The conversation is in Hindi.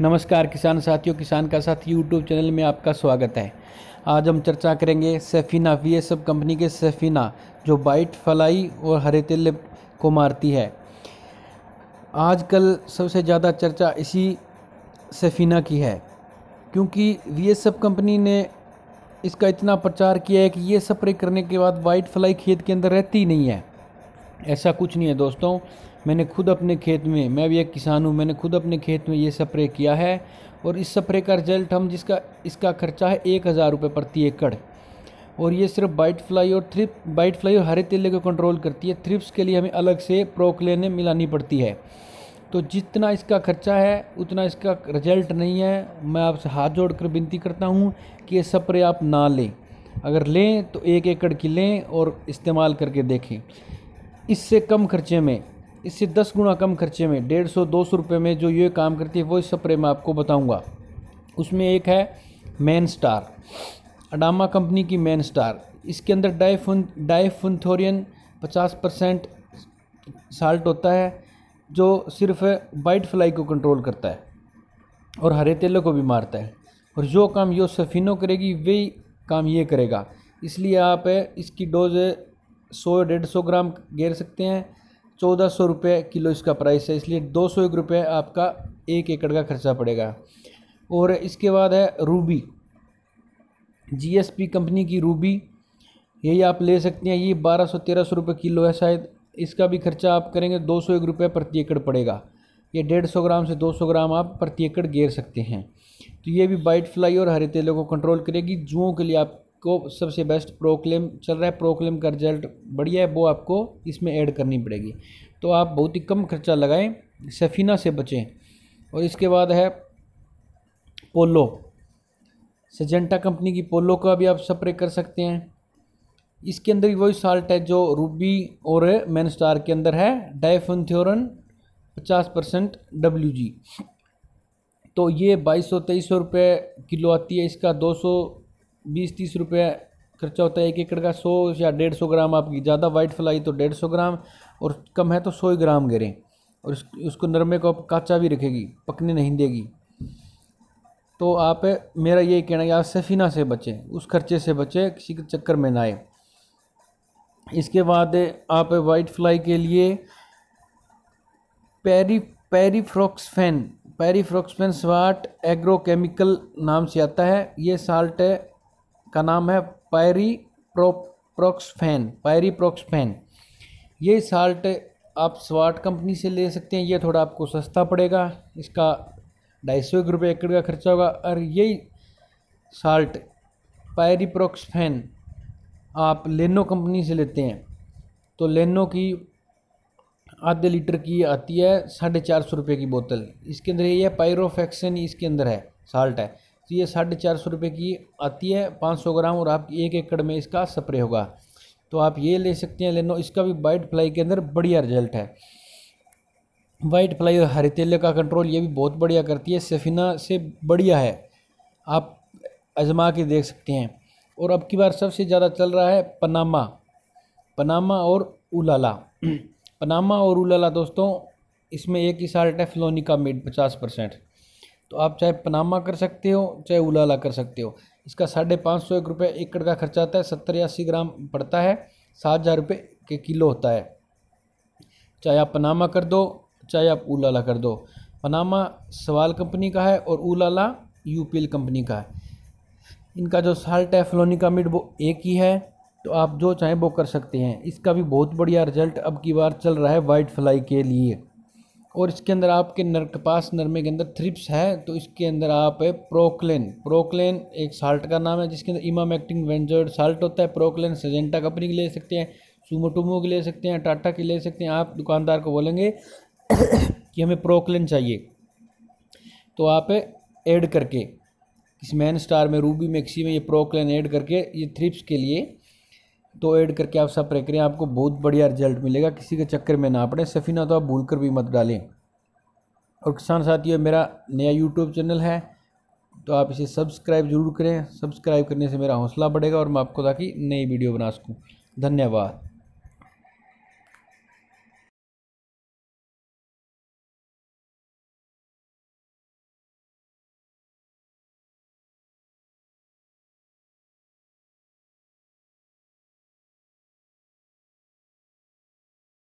नमस्कार किसान साथियों किसान का साथ यूट्यूब चैनल में आपका स्वागत है आज हम चर्चा करेंगे Sefina V S F company के सेफिना जो बाइट फलाई और हरे तिल को मारती है आजकल सबसे ज़्यादा चर्चा इसी सेफिना की है क्योंकि वी एस एफ कंपनी ने इसका इतना प्रचार किया है कि ये स्प्रे करने के बाद वाइट फ्लाई खेत के अंदर रहती नहीं है ऐसा कुछ नहीं है दोस्तों मैंने खुद अपने खेत में मैं भी एक किसान हूँ मैंने खुद अपने खेत में ये स्प्रे किया है और इस स्प्रे का रिजल्ट हम जिसका इसका खर्चा है एक हज़ार रुपये प्रति एकड़ और ये सिर्फ बाइट फ्लाई और थ्रिप बाइट फ्लाई और हरे तेले को कंट्रोल करती है थ्रिप्स के लिए हमें अलग से प्रोक्लेने मिलानी पड़ती है तो जितना इसका खर्चा है उतना इसका रिजल्ट नहीं है मैं आपसे हाथ जोड़ कर विनती करता हूँ कि ये स्प्रे आप ना लें अगर लें तो एक एकड़ की लें और इस्तेमाल करके देखें इससे कम खर्चे में इससे दस गुना कम खर्चे में डेढ़ सौ दो सौ रुपये में जो ये काम करती है वो इस स्प्रे मैं आपको बताऊँगा उसमें एक है मैन स्टार अडामा कंपनी की मैन स्टार इसके अंदर डाइफुन डाइफुनथोरियन पचास परसेंट साल्ट होता है जो सिर्फ बाइट फ्लाई को कंट्रोल करता है और हरे तेलों को भी मारता है और जो काम यो सफ़ीनो करेगी वही काम ये करेगा इसलिए आप इसकी डोज सौ डेढ़ सौ ग्राम घेर सकते हैं चौदह सौ रुपये किलो इसका प्राइस है इसलिए दो सौ एक रुपये आपका एक एकड़ का खर्चा पड़ेगा और इसके बाद है रूबी जीएसपी कंपनी की रूबी यही आप ले सकते हैं ये बारह सौ तेरह सौ रुपये किलो है शायद इसका भी खर्चा आप करेंगे दो सौ एक रुपये प्रति एकड़ पड़ेगा ये डेढ़ सौ ग्राम से दो सौ ग्राम आप प्रति एकड़ गेर सकते हैं तो ये भी बाइट फ्लाई और हरे तेलों को कंट्रोल करेगी जुओं के लिए आप को सबसे बेस्ट प्रोक्लेम चल रहा है प्रोक्लेम का रिजल्ट बढ़िया है वो आपको इसमें ऐड करनी पड़ेगी तो आप बहुत ही कम खर्चा लगाएं सफीना से बचें और इसके बाद है पोलो सजेंटा कंपनी की पोलो का भी आप स्प्रे कर सकते हैं इसके अंदर वही साल्ट है जो रूबी और मैन स्टार के अंदर है डाइफनथियोरन पचास परसेंट डब्ल्यू जी तो ये बाईस सौ तेईस सौ रुपये किलो आती है इसका दो सौ बीस तीस रुपये खर्चा होता है एक एकड़ का सौ या डेढ़ सौ ग्राम आपकी ज़्यादा वाइट फ्लाई तो डेढ़ सौ ग्राम और कम है तो सौ ही ग्राम गिरें और उसको नरमे को आप काचा भी रखेगी पकने नहीं देगी तो आप मेरा यही कहना है आप सफीना से बचें उस खर्चे से बचें किसी के चक्कर में ना आए इसके बाद आप वाइट फ्लाई के लिए पैरी पैरीफ्रॉक्सफेन पैरीफ्रॉक्सफेन स्वाट एग्रोकेमिकल नाम से आता है ये साल्ट है का नाम है पैरी प्रो प्रोक्सफेन पैरी प्रोक्सफेन ये साल्ट आप स्वाट कंपनी से ले सकते हैं ये थोड़ा आपको सस्ता पड़ेगा इसका ढाई सौ रुपये एकड़ का खर्चा होगा और यही साल्ट फैन आप लेनो कंपनी से लेते हैं तो लेनो की आधे लीटर की आती है साढ़े चार सौ रुपये की बोतल इसके अंदर ये पायरोफेक्सन इसके अंदर है साल्ट है तो ये साढ़े चार सौ रुपये की आती है पाँच सौ ग्राम और आप एक एकड़ में इसका स्प्रे होगा तो आप ये ले सकते हैं लेनो इसका भी वाइट फ्लाई के अंदर बढ़िया रिजल्ट है वाइट फ्लाई और हरितेले का कंट्रोल ये भी बहुत बढ़िया करती है सेफिना से बढ़िया है आप आजमा के देख सकते हैं और अब की बार सबसे ज़्यादा चल रहा है पनामा पनामा और उलाला पनामा और उलाला दोस्तों इसमें एक ही साल्ट है फ्लोनिका मेड पचास परसेंट तो आप चाहे पनामा कर सकते हो चाहे उलाला कर सकते हो इसका साढ़े पाँच सौ एक रुपये एकड़ का खर्चा आता है सत्तर या अस्सी ग्राम पड़ता है सात हज़ार रुपये के किलो होता है चाहे आप पनामा कर दो चाहे आप उलाला कर दो पनामा सवाल कंपनी का है और उलाला यूपीएल कंपनी का है इनका जो साल्ट है फ्लोनिकामिड वो एक ही है तो आप जो चाहें वो कर सकते हैं इसका भी बहुत बढ़िया रिजल्ट अब की बार चल रहा है वाइट फ्लाई के लिए और इसके अंदर आपके नर कपास नरमे के अंदर थ्रिप्स है तो इसके अंदर आप प्रोक्लेन प्रोक्लेन एक साल्ट का नाम है जिसके अंदर इमाम एक्टिंग वेंजर्ड साल्ट होता है प्रोक्लेन सजेंटा कंपनी की ले सकते हैं सुमोटोमो की ले सकते हैं टाटा की ले सकते हैं आप दुकानदार को बोलेंगे कि हमें प्रोक्लेन चाहिए तो आप ऐड करके इस मैन स्टार में रूबी मैक्सी में ये प्रोक्लेन ऐड करके ये थ्रिप्स के लिए तो ऐड करके आप सब प्रक्रिया करें आपको बहुत बढ़िया रिजल्ट मिलेगा किसी के चक्कर में ना पड़े सफीना तो आप भूल कर भी मत डालें और किसान साथियों मेरा नया यूट्यूब चैनल है तो आप इसे सब्सक्राइब जरूर करें सब्सक्राइब करने से मेरा हौसला बढ़ेगा और मैं आपको ताकि नई वीडियो बना सकूँ धन्यवाद